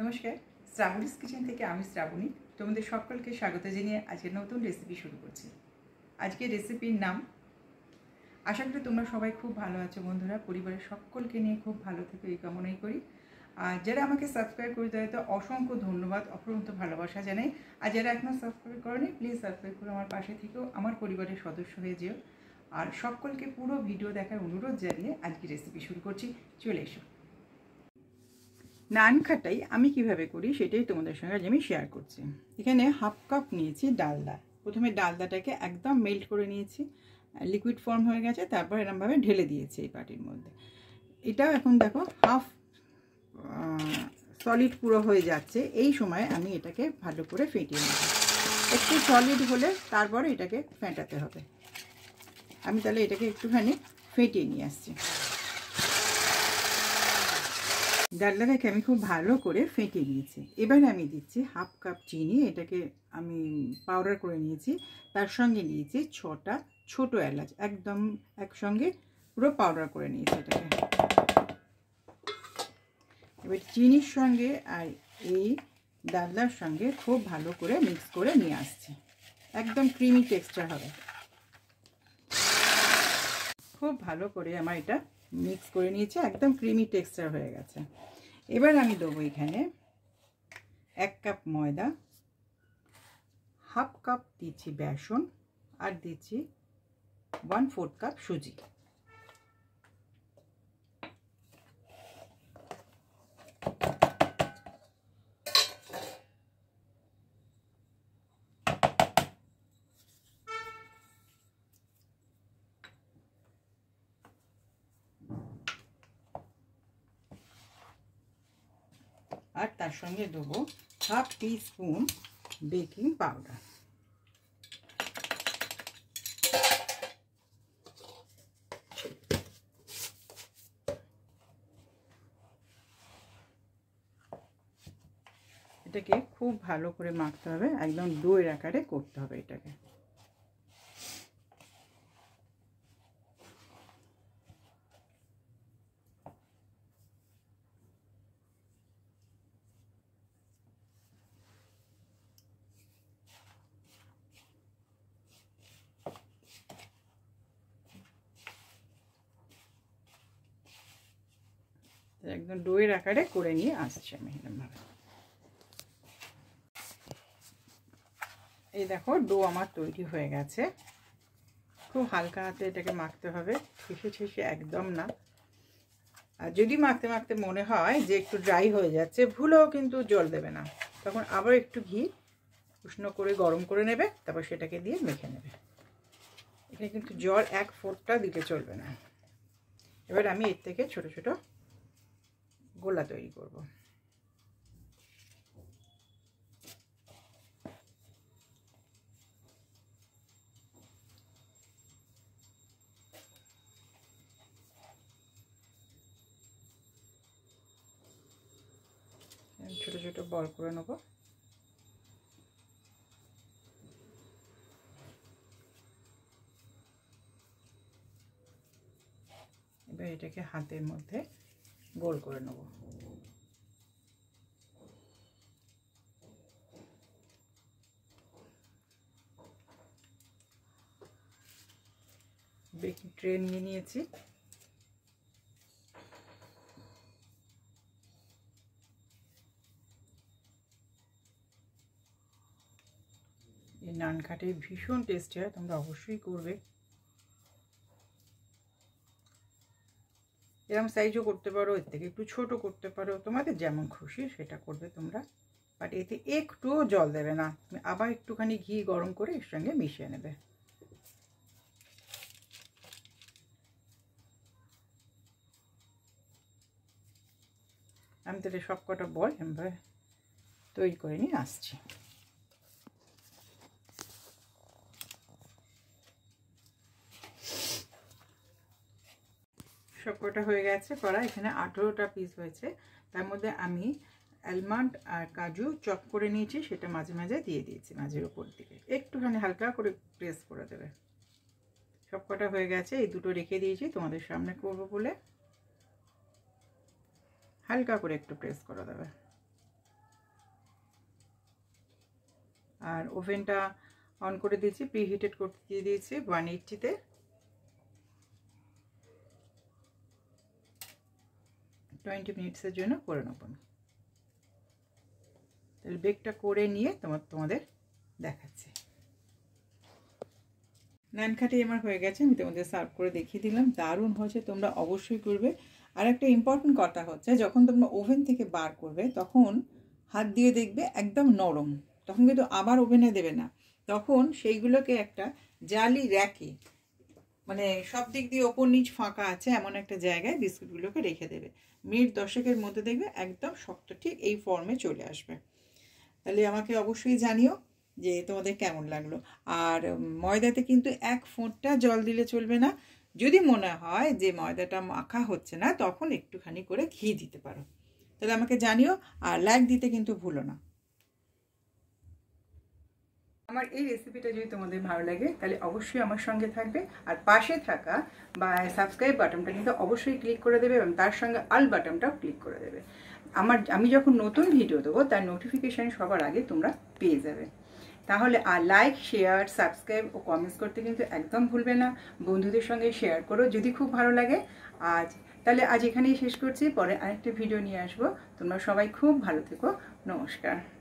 নমস্কার শ্রাবণীস কিচেন থেকে আমি শ্রাবণী তোমাদের সকলকে স্বাগত জানিয়ে আজকে নতুন রেসিপি শুরু করছি আজকের রেসিপির নাম আশা করি তোমরা সবাই খুব ভালো আছো বন্ধুরা পরিবারের সকলকে নিয়ে খুব ভালো থেকে এই কামনাই করি আর যারা আমাকে সাবস্ক্রাইব করে দেয় তো অসংখ্য ধন্যবাদ অফরন্ত ভালোবাসা জানাই আর যারা এখনও সাবস্ক্রাইব করেনি প্লিজ সাবস্ক্রাইব করে আমার পাশে থেকেও আমার পরিবারের সদস্য হয়ে যেও আর সকলকে পুরো ভিডিও দেখার অনুরোধ জানিয়ে আজকে রেসিপি শুরু করছি চলে এসো নান খাটাই আমি কিভাবে করি সেটাই তোমাদের সঙ্গে আজ আমি শেয়ার করছি এখানে হাফ কাপ নিয়েছি ডালদা প্রথমে ডালদাটাকে একদম মেল্ট করে নিয়েছি লিকুইড ফর্ম হয়ে গেছে তারপর এরমভাবে ঢেলে দিয়েছি এই পাটির মধ্যে এটাও এখন দেখো হাফ সলিড পুরো হয়ে যাচ্ছে এই সময় আমি এটাকে ভালো করে ফেটিয়ে নেব একটু সলিড হলে তারপরে এটাকে ফেটাতে হবে আমি তাহলে এটাকে একটুখানি ফেটিয়ে নিয়ে আসছি ডালনাটাকে আমি খুব ভালো করে ফেটে নিয়েছি এবার আমি দিচ্ছি হাফ কাপ চিনি এটাকে আমি পাউডার করে নিয়েছি তার সঙ্গে নিয়েছি ছটা ছোট এলাচ একদম একসঙ্গে পুরো পাউডার করে নিয়েছি এটাকে এবার চিনির সঙ্গে আর এই ডালদার সঙ্গে খুব ভালো করে মিক্স করে নিয়ে আসছি একদম ক্রিমি টেক্সচার হবে খুব ভালো করে আমার এটা মিক্স করে নিয়েছি একদম ক্রিমি টেক্সচার হয়ে গেছে এবার আমি দেবো এখানে এক কাপ ময়দা হাফ কাপ দিচ্ছি বেসন আর দিচ্ছি ওয়ান ফোর্থ কাপ সুজি আর তার সঙ্গে দেবো half tea spoon baking powder এটাকে খুব ভালো করে মাখতে হবে একদম দইয়ের আকারে করতে হবে এটাকে একদম ডোয়ের আকারে করে নিয়ে আসছি আমি এরকমভাবে এই দেখো ডো আমার তৈরি হয়ে গেছে খুব হালকা হাতে এটাকে মাখতে হবে ঠেসে ঠেসে একদম না আর যদি মাখতে মাখতে মনে হয় যে একটু ড্রাই হয়ে যাচ্ছে ভুলেও কিন্তু জল দেবে না তখন আবার একটু ঘি উষ্ণ করে গরম করে নেবে তারপর সেটাকে দিয়ে মেখে নেবে এখানে কিন্তু জল এক ফোটটা দিতে চলবে না এবার আমি এর থেকে ছোট ছোটো গোলা তৈরি করব ছোট ছোট বল করে নেবো এবার এটাকে হাতের মধ্যে গোল করে নেব বেকিং ট্রে নিয়ে নিয়েছি এই নান ভীষণ টেস্টি হয় তোমরা অবশ্যই করবে এরকম সাইজও করতে পারো এর থেকে একটু ছোট করতে পারো তোমাদের যেমন খুশি সেটা করবে তোমরা বাট এতে একটুও জল দেবে না তুমি আবার একটুখানি ঘি গরম করে এর সঙ্গে মিশিয়ে নেবে আমি তাহলে সব কটা বল এমভাবে তৈরি করে নিয়ে আসছি সবকটা হয়ে গেছে করা এখানে আঠেরোটা পিস হয়েছে তার মধ্যে আমি অ্যালমন্ড আর কাজু চপ করে নিয়েছি সেটা মাঝে মাঝে দিয়ে দিয়েছি মাঝের ওপর দিকে একটুখানি হালকা করে প্রেস করে দেবে সবকটা হয়ে গেছে এই দুটো রেখে দিয়েছি তোমাদের সামনে করব বলে হালকা করে একটু প্রেস করে দেবে আর ওভেনটা অন করে দিয়েছি প্রিহিটেড করতে দিয়ে দিয়েছি ওয়ান এইটটিতে টোয়েন্টি মিনিটসের জন্য করে নেব আমি তাহলে বেগটা করে নিয়ে তোমার তোমাদের দেখাচ্ছি নানখাটি আমার হয়ে গেছে আমি তোমাদের সার্ভ করে দেখিয়ে দিলাম দারুণ হয়েছে তোমরা অবশ্যই করবে আর একটা ইম্পর্টেন্ট কথা হচ্ছে যখন তোমরা ওভেন থেকে বার করবে তখন হাত দিয়ে দেখবে একদম নরম তখন কিন্তু আবার ওভেনে দেবে না তখন সেইগুলোকে একটা জালি র্যাকে মানে সব দিক দিয়ে ওপর নিচ ফাঁকা আছে এমন একটা জায়গায় বিস্কুটগুলোকে রেখে দেবে মিনিট দশেকের মধ্যে দেখবে একদম শক্ত ঠিক এই ফর্মে চলে আসবে তাহলে আমাকে অবশ্যই জানিও যে তোমাদের কেমন লাগলো আর ময়দাতে কিন্তু এক ফোঁটটা জল দিলে চলবে না যদি মনে হয় যে ময়দাটা মাখা হচ্ছে না তখন একটুখানি করে ঘি দিতে পারো তাহলে আমাকে জানিও আর লাইক দিতে কিন্তু ভুলো না আমার এই রেসিপিটা যদি তোমাদের ভালো লাগে তাহলে অবশ্যই আমার সঙ্গে থাকবে আর পাশে থাকা বা সাবস্ক্রাইব বাটনটা কিন্তু অবশ্যই ক্লিক করে দেবে এবং তার সঙ্গে আল বাটনটাও ক্লিক করে দেবে আমার আমি যখন নতুন ভিডিও দেবো তার নোটিফিকেশান সবার আগে তোমরা পেয়ে যাবে তাহলে আর লাইক শেয়ার সাবস্ক্রাইব ও কমেন্টস করতে কিন্তু একদম ভুলবে না বন্ধুদের সঙ্গে শেয়ার করো যদি খুব ভালো লাগে আজ তাহলে আজ এখানেই শেষ করছি পরে আরেকটা ভিডিও নিয়ে আসবো তোমরা সবাই খুব ভালো থেকো নমস্কার